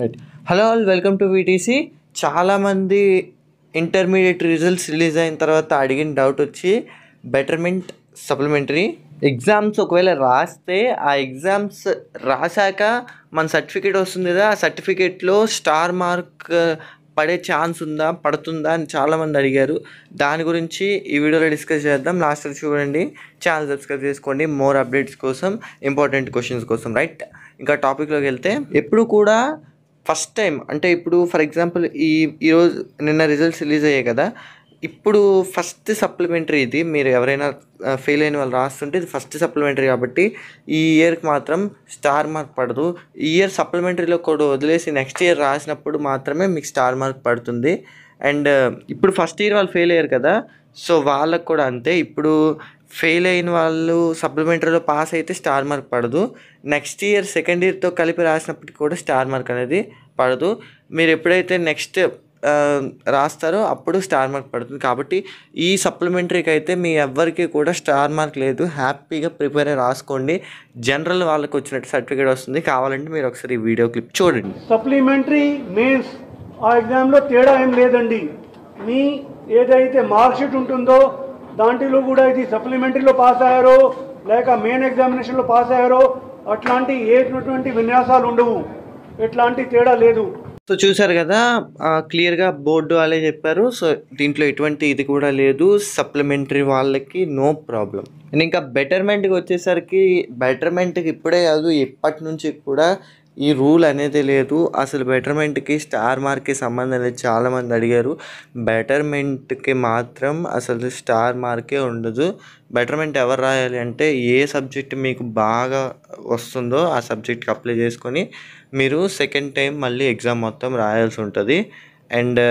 right hello all welcome to VTC చాలామంది intermediate results release అయిన తర్వాత అడిగిన డౌట్ వచ్చి బెటర్మెంట్ సప్లిమెంటరీ ఎగ్జామ్స్ ఒకవేళ రాస్తే ఆ ఎగ్జామ్స్ రాశాక మన సర్టిఫికేట్ వస్తుంది కదా ఆ సర్టిఫికేట్లో స్టార్ మార్క్ పడే ఛాన్స్ ఉందా పడుతుందా అని చాలామంది అడిగారు దాని గురించి ఈ వీడియోలో డిస్కస్ చేద్దాం లాస్ట్ చూడండి ఛానల్ సబ్స్క్రైబ్ చేసుకోండి మోర్ అప్డేట్స్ కోసం ఇంపార్టెంట్ క్వశ్చన్స్ కోసం రైట్ ఇంకా టాపిక్లోకి వెళ్తే ఎప్పుడు కూడా ఫస్ట్ టైం అంటే ఇప్పుడు ఫర్ ఎగ్జాంపుల్ ఈ ఈరోజు నిన్న రిజల్ట్స్ రిలీజ్ అయ్యాయి కదా ఇప్పుడు ఫస్ట్ సప్లిమెంటరీ ఇది మీరు ఎవరైనా ఫెయిల్ అయిన వాళ్ళు రాస్తుంటే ఇది ఫస్ట్ సప్లిమెంటరీ కాబట్టి ఈ ఇయర్కి మాత్రం స్టార్ మార్క్ పడదు ఈ ఇయర్ సప్లిమెంటరీలో కూడా వదిలేసి నెక్స్ట్ ఇయర్ రాసినప్పుడు మాత్రమే మీకు స్టార్ మార్క్ పడుతుంది అండ్ ఇప్పుడు ఫస్ట్ ఇయర్ వాళ్ళు ఫెయిల్ అయ్యారు కదా సో వాళ్ళకు కూడా అంతే ఇప్పుడు ఫెయిల్ అయిన వాళ్ళు సప్లిమెంటరీలో పాస్ అయితే స్టార్ మార్క్ పడదు నెక్స్ట్ ఇయర్ సెకండ్ ఇయర్తో కలిపి రాసినప్పటికి కూడా స్టార్ మార్క్ అనేది పడదు మీరు ఎప్పుడైతే నెక్స్ట్ రాస్తారో అప్పుడు స్టార్ మార్క్ పడుతుంది కాబట్టి ఈ సప్లిమెంటరీకి అయితే మీ ఎవ్వరికి కూడా స్టార్ మార్క్ లేదు హ్యాపీగా ప్రిపేర్ అయ్యి రాసుకోండి జనరల్ వాళ్ళకి వచ్చినట్టు సర్టిఫికేట్ వస్తుంది కావాలంటే మీరు ఒకసారి ఈ వీడియో క్లిప్ చూడండి సప్లిమెంటరీ మెయిన్స్ ఆ ఎగ్జామ్లో తేడా ఏం లేదండి మీ ఏదైతే మార్క్షీట్ ఉంటుందో దాంట్లో కూడా ఇది సప్లిమెంటరీలో పాస్ అయ్యారో లేక మెయిన్ ఎగ్జామినేషన్లో పాస్ అయ్యారో అట్లాంటి ఏటువంటి విన్యాసాలు ఉండవు ఎట్లాంటి తేడా లేదు సో చూసారు కదా క్లియర్గా బోర్డు వాళ్ళే చెప్పారు సో దీంట్లో ఎటువంటి ఇది కూడా లేదు సప్లిమెంటరీ వాళ్ళకి నో ప్రాబ్లం అండ్ ఇంకా బెటర్మెంట్కి వచ్చేసరికి బెటర్మెంట్కి ఇప్పుడే కాదు ఎప్పటి నుంచి కూడా ఈ రూల్ అనేది లేదు అసలు బెటర్మెంట్కి స్టార్ మార్క్కి సంబంధం లేదు చాలామంది అడిగారు బెటర్మెంట్కి మాత్రం అసలు స్టార్ మార్కే ఉండదు బెటర్మెంట్ ఎవరు రాయాలి అంటే ఏ సబ్జెక్ట్ మీకు బాగా వస్తుందో ఆ సబ్జెక్ట్కి అప్లై చేసుకొని మీరు సెకండ్ టైం మళ్ళీ ఎగ్జామ్ మొత్తం రాయాల్సి ఉంటుంది అండ్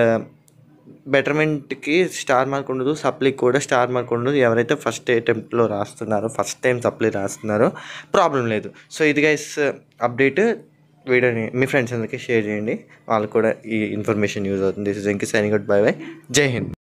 బెటర్మెంట్కి స్టార్ మార్క్ ఉండదు సప్లీకి కూడా స్టార్ మార్క్ ఉండదు ఎవరైతే ఫస్ట్ అటెంప్ట్లో రాస్తున్నారో ఫస్ట్ టైం సప్లీ రాస్తున్నారో ప్రాబ్లం లేదు సో ఇది గైస్ అప్డేట్ వీడియోని మీ ఫ్రెండ్స్ అందరికీ షేర్ చేయండి వాళ్ళకు కూడా ఈ ఇన్ఫర్మేషన్ యూజ్ అవుతుంది this is Enki signing out bye bye Jai Hind